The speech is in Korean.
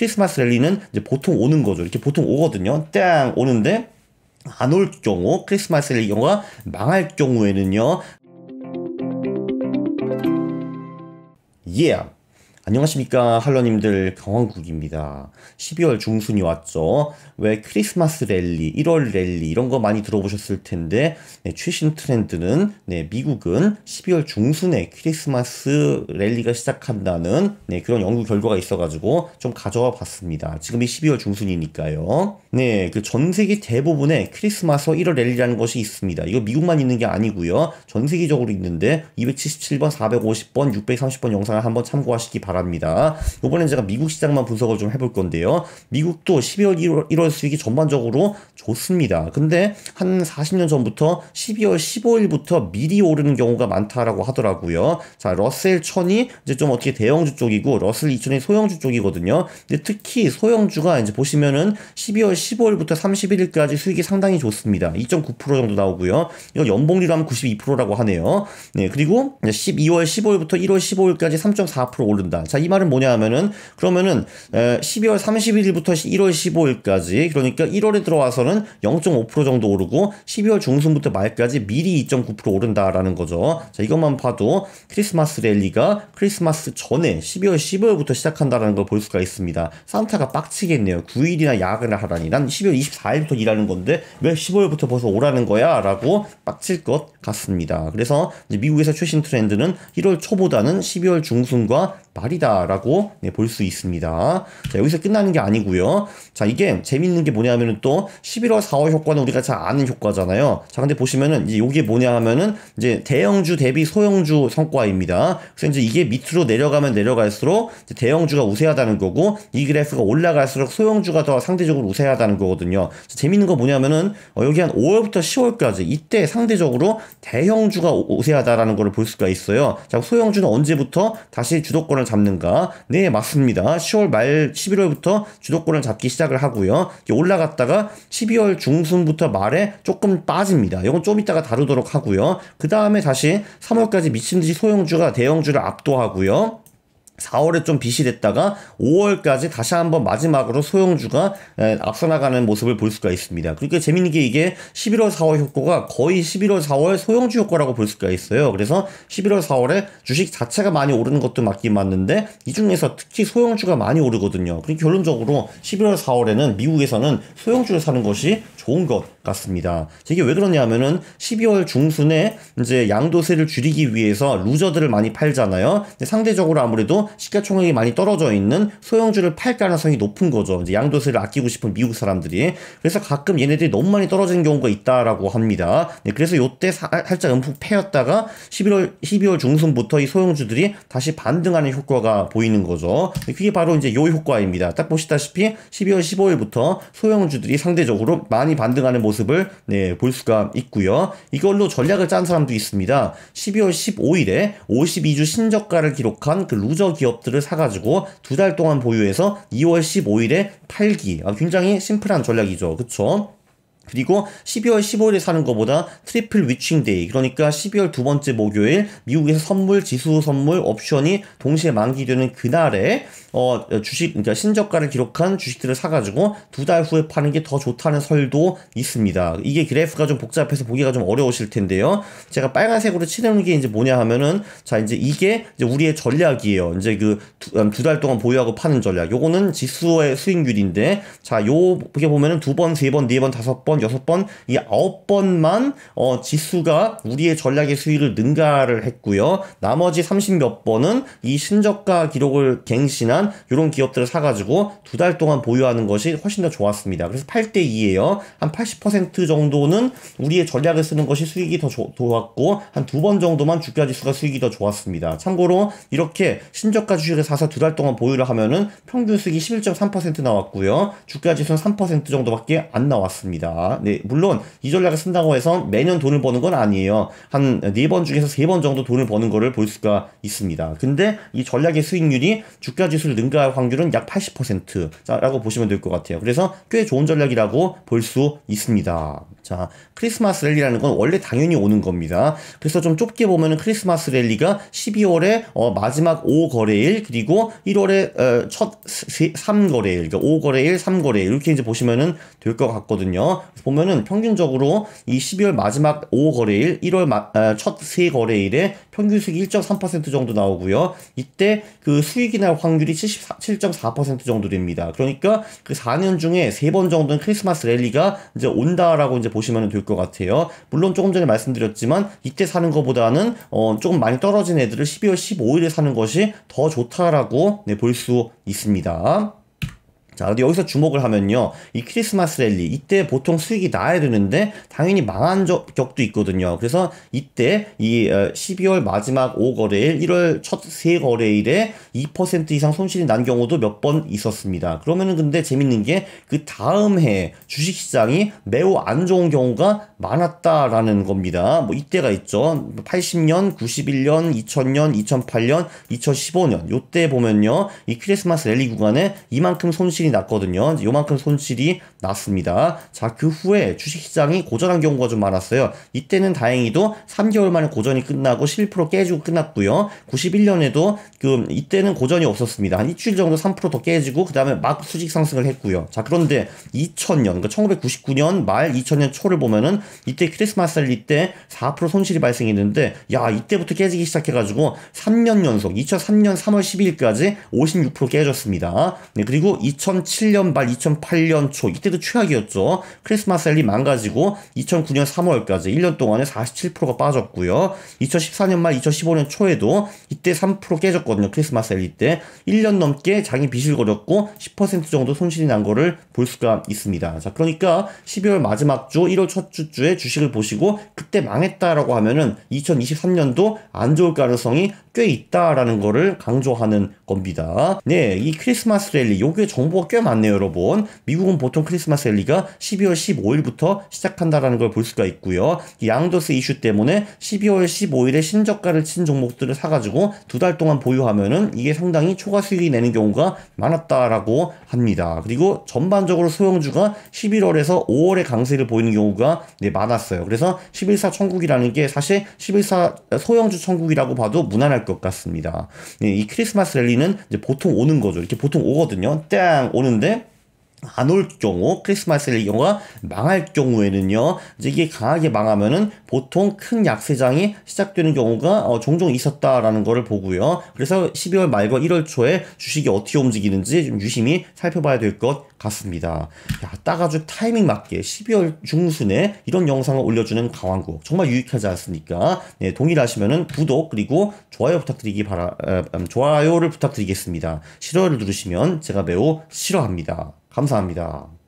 크리스마스 랠리는 이제 보통 오는 거죠. 이렇게 보통 오거든요. 짱 오는데 안 올 경우 크리스마스 랠리가 망할 경우에는요. Yeah. 안녕하십니까 할러님들 경원국입니다 12월 중순이 왔죠. 왜 크리스마스 랠리, 1월 랠리 이런 거 많이 들어보셨을 텐데 네, 최신 트렌드는 네, 미국은 12월 중순에 크리스마스 랠리가 시작한다는 네, 그런 연구 결과가 있어가지고 좀 가져와 봤습니다. 지금이 12월 중순이니까요. 네, 그 전 세계 대부분의 크리스마스 1월 랠리라는 것이 있습니다. 이거 미국만 있는 게 아니고요. 전 세계적으로 있는데 277번, 450번, 630번 영상을 한번 참고하시기 바랍니다. 바랍니다. 이번엔 제가 미국 시장만 분석을 좀 해볼 건데요. 미국도 12월, 1월, 1월 수익이 전반적으로 좋습니다. 근데 한 40년 전부터 12월 15일부터 미리 오르는 경우가 많다라고 하더라고요. 자, 러셀 1000이 이제 좀 어떻게 대형주 쪽이고 러셀 2000이 소형주 쪽이거든요. 근데 특히 소형주가 이제 보시면은 12월 15일부터 31일까지 수익이 상당히 좋습니다. 2.9% 정도 나오고요. 이거 연봉률로 하면 92%라고 하네요. 네, 그리고 12월 15일부터 1월 15일까지 3.4% 오른다. 자, 이 말은 뭐냐 하면은 그러면은 12월 31일부터 1월 15일까지 그러니까 1월에 들어와서는 0.5% 정도 오르고 12월 중순부터 말까지 미리 2.9% 오른다라는 거죠. 자, 이것만 봐도 크리스마스 랠리가 크리스마스 전에 12월 15일부터 시작한다라는 걸 볼 수가 있습니다. 산타가 빡치겠네요. 9일이나 야근을 하라니. 난 12월 24일부터 일하는 건데 왜 15일부터 벌써 오라는 거야? 라고 빡칠 것 같습니다. 그래서 미국에서 최신 트렌드는 1월 초보다는 12월 중순과 말이다라고 네, 볼수 있습니다. 자, 여기서 끝나는 게 아니고요. 자, 이게 재밌는 게 뭐냐 하면은 또 11월 4월 효과는 우리가 잘 아는 효과잖아요. 자, 근데 보시면은 이제 이게 뭐냐 하면은 이제 대형주 대비 소형주 성과입니다. 그래서 이제 이게 밑으로 내려가면 내려갈수록 대형주가 우세하다는 거고 이 그래프가 올라갈수록 소형주가 더 상대적으로 우세하다는 거거든요. 자, 재밌는 거 뭐냐면은 어, 여기 한 5월부터 10월까지 이때 상대적으로 대형주가 우세하다라는 거를 볼 수가 있어요. 자, 소형주는 언제부터 다시 주도권을 주도권을 잡는가? 네, 맞습니다. 10월 말, 11월부터 주도권을 잡기 시작을 하고요. 올라갔다가 12월 중순부터 말에 조금 빠집니다. 이건 좀 이따가 다루도록 하고요. 그 다음에 다시 3월까지 미친 듯이 소형주가 대형주를 압도하고요. 4월에 좀 빛이 됐다가 5월까지 다시 한번 마지막으로 소형주가 앞서 나가는 모습을 볼 수가 있습니다. 그러니까 재밌는 게 이게 11월 4월 효과가 거의 11월 4월 소형주 효과라고 볼 수가 있어요. 그래서 11월 4월에 주식 자체가 많이 오르는 것도 맞긴 맞는데 이 중에서 특히 소형주가 많이 오르거든요. 그러니까 결론적으로 11월 4월에는 미국에서는 소형주를 사는 것이 좋은 것 같습니다. 이게 왜 그러냐 하면은 12월 중순에 이제 양도세를 줄이기 위해서 루저들을 많이 팔잖아요. 근데 상대적으로 아무래도 시가총액이 많이 떨어져 있는 소형주를 팔 가능성이 높은 거죠. 이제 양도세를 아끼고 싶은 미국 사람들이. 그래서 가끔 얘네들이 너무 많이 떨어진 경우가 있다라고 합니다. 네, 그래서 요때 살짝 음폭 패였다가 11월 12월 중순부터 이 소형주들이 다시 반등하는 효과가 보이는 거죠. 네, 그게 바로 이제 요 효과입니다. 딱 보시다시피 12월 15일부터 소형주들이 상대적으로 많이 많이 반등하는 모습을 네, 볼 수가 있고요. 이걸로 전략을 짠 사람도 있습니다. 12월 15일에 52주 신저가를 기록한 그 루저 기업들을 사가지고 두 달 동안 보유해서 2월 15일에 팔기. 아, 굉장히 심플한 전략이죠. 그쵸? 그리고 12월 15일에 사는 것보다 트리플 위칭 데이 그러니까 12월 두 번째 목요일 미국에서 선물 지수 선물 옵션이 동시에 만기되는 그날에 어 주식 그러니까 신저가를 기록한 주식들을 사가지고 두 달 후에 파는 게 더 좋다는 설도 있습니다. 이게 그래프가 좀 복잡해서 보기가 좀 어려우실 텐데요. 제가 빨간색으로 칠해놓은 게 이제 뭐냐 하면은 자 이제 이게 이제 우리의 전략이에요. 이제 그 두달 두 동안 보유하고 파는 전략. 요거는 지수의 수익률인데 자 요게 보면은 두 번, 세 번, 네 번, 다섯 번 여섯 번, 이 아홉 번만 어, 지수가 우리의 전략의 수위를 능가를 했고요. 나머지 30 몇 번은 이 신저가 기록을 갱신한 이런 기업들을 사가지고 두 달 동안 보유하는 것이 훨씬 더 좋았습니다. 그래서 8대 2예요. 한 80% 정도는 우리의 전략을 쓰는 것이 수익이 더 조, 좋았고 한 두 번 정도만 주가 지수가 수익이 더 좋았습니다. 참고로 이렇게 신저가 주식을 사서 두 달 동안 보유를 하면은 평균 수익이 11.3% 나왔고요. 주가 지수는 3% 정도밖에 안 나왔습니다. 네, 물론 이 전략을 쓴다고 해서 매년 돈을 버는 건 아니에요. 한네 번 중에서 세 번 정도 돈을 버는 거를 볼 수가 있습니다. 근데 이 전략의 수익률이 주가 지수를 능가할 확률은 약 80%라고 보시면 될 것 같아요. 그래서 꽤 좋은 전략이라고 볼 수 있습니다. 자, 크리스마스 랠리라는 건 원래 당연히 오는 겁니다. 그래서 좀 좁게 보면은 크리스마스 랠리가 12월에 어, 마지막 5거래일 그리고 1월에 어, 첫 3거래일, 그러니까 5거래일, 3거래일 이렇게 이제 보시면은 될것 같거든요. 보면은 평균적으로 이 12월 마지막 5거래일, 1월 아, 첫세 거래일에 평균 수익이 1.3% 정도 나오고요. 이때 그 수익이 날 확률이 77.4% 정도 됩니다. 그러니까 그 4년 중에 3번 정도는 크리스마스 랠리가 이제 온다라고 이제 보시면 될 것 같아요. 물론 조금 전에 말씀드렸지만 이때 사는 것보다는 어 조금 많이 떨어진 애들을 12월 15일에 사는 것이 더 좋다라고 네, 볼 수 있습니다. 자, 근데 여기서 주목을 하면요. 이 크리스마스 랠리, 이때 보통 수익이 나야 되는데, 당연히 망한 적도 있거든요. 그래서 이때 이 12월 어, 마지막 5거래일, 1월 첫 3거래일에 2% 이상 손실이 난 경우도 몇 번 있었습니다. 그러면은 근데 재밌는 게 그 다음 해 주식시장이 매우 안 좋은 경우가 많았다라는 겁니다. 뭐 이때가 있죠. 80년, 91년, 2000년, 2008년, 2015년. 요때 보면요. 이 크리스마스 랠리 구간에 이만큼 손실 손실이 났거든요. 요만큼 손실이 났습니다. 자, 그 후에 주식시장이 고전한 경우가 좀 많았어요. 이때는 다행히도 3개월 만에 고전이 끝나고 11% 깨지고 끝났고요. 91년에도 그 이때는 고전이 없었습니다. 한 일주일 정도 3%더 깨지고 그다음에 막 수직 상승을 했고요. 자, 그런데 2000년, 그러니까 1999년 말 2000년 초를 보면은 이때 크리스마스 할리때4% 손실이 발생했는데 야, 이때부터 깨지기 시작해 가지고 3년 연속 2003년 3월 10일까지 56% 깨졌습니다. 네, 그리고 2000 2007년 말 2008년 초 이때도 최악이었죠. 크리스마스 셀이 망가지고 2009년 3월까지 1년 동안에 47%가 빠졌고요. 2014년 말 2015년 초에도 이때 3% 깨졌거든요. 크리스마스 셀리때 1년 넘게 장이 비실거렸고 10% 정도 손실이 난 거를 볼 수가 있습니다. 자, 그러니까 12월 마지막 주, 1월 첫 주 주에 주식을 보시고 그때 망했다라고 하면은 2023년도 안 좋을 가능성이 꽤 있다라는 거를 강조하는 겁니다. 네, 이 크리스마스 랠리 요게 정보가 꽤 많네요, 여러분. 미국은 보통 크리스마스 랠리가 12월 15일부터 시작한다라는 걸 볼 수가 있고요. 양도세 이슈 때문에 12월 15일에 신저가를 친 종목들을 사가지고 두 달 동안 보유하면은 이게 상당히 초과 수익이 내는 경우가 많았다라고 합니다. 그리고 전반적으로 소형주가 11월에서 5월에 강세를 보이는 경우가 네, 많았어요. 그래서 11사 천국이라는 게 사실 11사 소형주 천국이라고 봐도 무난할 할것 같습니다. 이 크리스마스 랠리는 이제 보통 오는 거죠. 이렇게 보통 오거든요. 땡 오는데 안올 경우 크리스마스 일기가 망할 경우에는요 이제 이게 강하게 망하면은 보통 큰 약세장이 시작되는 경우가 어, 종종 있었다라는 거를 보고요 그래서 12월 말과 1월 초에 주식이 어떻게 움직이는지 좀 유심히 살펴봐야 될 것 같습니다 야, 따 아주 타이밍 맞게 12월 중순에 이런 영상을 올려주는 강왕국 정말 유익하지 않습니까 네, 동일하시면은 구독 그리고 좋아요 부탁드리기 바라 에, 음, 좋아요를 부탁드리겠습니다 싫어를 누르시면 제가 매우 싫어합니다 감사합니다.